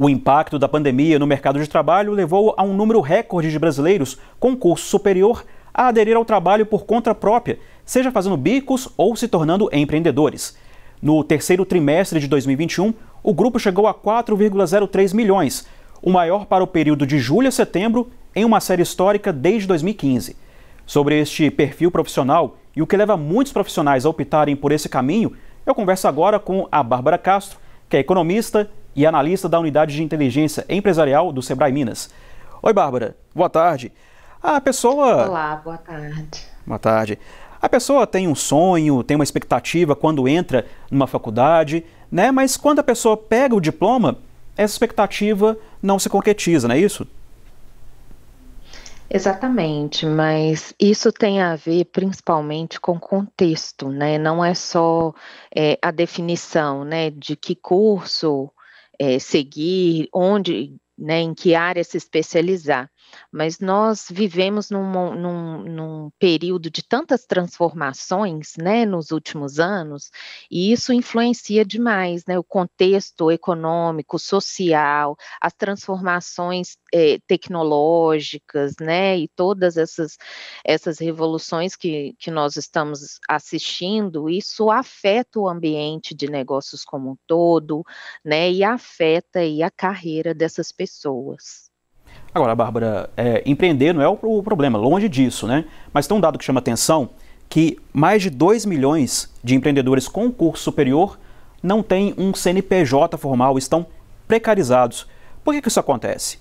O impacto da pandemia no mercado de trabalho levou a um número recorde de brasileiros com curso superior a aderir ao trabalho por conta própria, seja fazendo bicos ou se tornando empreendedores. No terceiro trimestre de 2021, o grupo chegou a 4,03 milhões, o maior para o período de julho a setembro em uma série histórica desde 2015. Sobre este perfil profissional e o que leva muitos profissionais a optarem por esse caminho, eu converso agora com a Bárbara Castro, que é economista e analista da Unidade de Inteligência Empresarial do Sebrae Minas. Oi, Bárbara. Boa tarde. A pessoa. Olá, boa tarde. Boa tarde. A pessoa tem um sonho, tem uma expectativa quando entra numa faculdade, né? Mas quando a pessoa pega o diploma, essa expectativa não se concretiza, não é isso? Exatamente, mas isso tem a ver principalmente com contexto, né? Não é só é, a definição, né, de que curso é, seguir, onde, né, em que área se especializar mas nós vivemos num, num, num, período de tantas transformações, né, nos últimos anos, e isso influencia demais, né, o contexto econômico, social, as transformações eh, tecnológicas, né, e todas essas, essas revoluções que, que nós estamos assistindo, isso afeta o ambiente de negócios como um todo, né, e afeta aí, a carreira dessas pessoas. Agora, Bárbara, é, empreender não é o, problema, longe disso, né? Mas tem um dado que chama atenção, que mais de 2 milhões de empreendedores com curso superior não têm um CNPJ formal, estão precarizados. Por que, que isso acontece?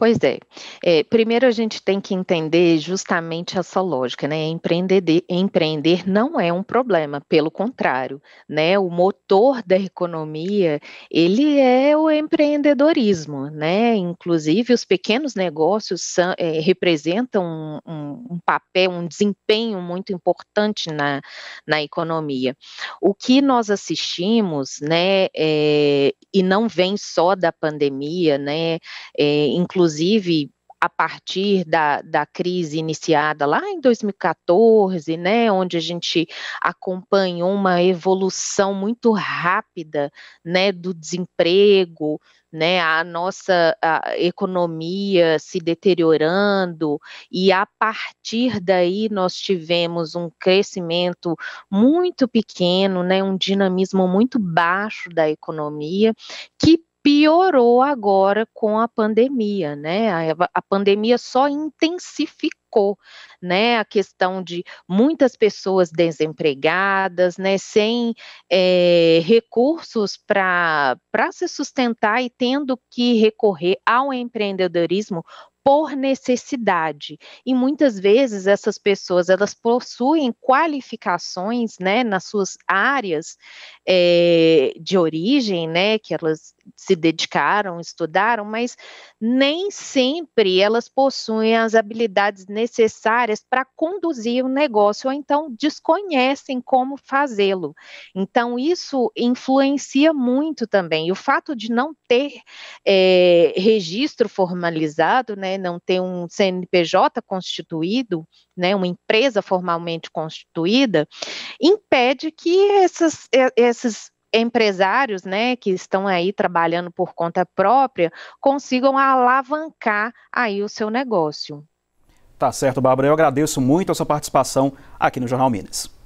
Pois é. é. Primeiro a gente tem que entender justamente essa lógica, né? Empreender, de, empreender não é um problema, pelo contrário, né? O motor da economia, ele é o empreendedorismo, né? Inclusive os pequenos negócios são, é, representam um, um, um, papel, um desempenho muito importante na, na economia. O que nós assistimos, né? É, e não vem só da pandemia, né? É, inclusive inclusive a partir da, da crise iniciada lá em 2014, né, onde a gente acompanhou uma evolução muito rápida, né, do desemprego, né, a nossa a economia se deteriorando e a partir daí nós tivemos um crescimento muito pequeno, né, um dinamismo muito baixo da economia que piorou agora com a pandemia, né? A, a, pandemia só intensificou, né? A questão de muitas pessoas desempregadas, né? Sem é, recursos para se sustentar e tendo que recorrer ao empreendedorismo por necessidade. E muitas vezes essas pessoas elas possuem qualificações, né, nas suas áreas é, de origem, né, que elas se dedicaram, estudaram, mas nem sempre elas possuem as habilidades necessárias para conduzir o um negócio, ou então desconhecem como fazê-lo. Então, isso influencia muito também. E o fato de não ter é, registro formalizado, né, né, não ter um CNPJ constituído, né, uma empresa formalmente constituída, impede que essas, esses empresários, né, que estão aí trabalhando por conta própria, consigam alavancar aí o seu negócio. Tá certo, Bárbara. Eu agradeço muito a sua participação aqui no Jornal Minas.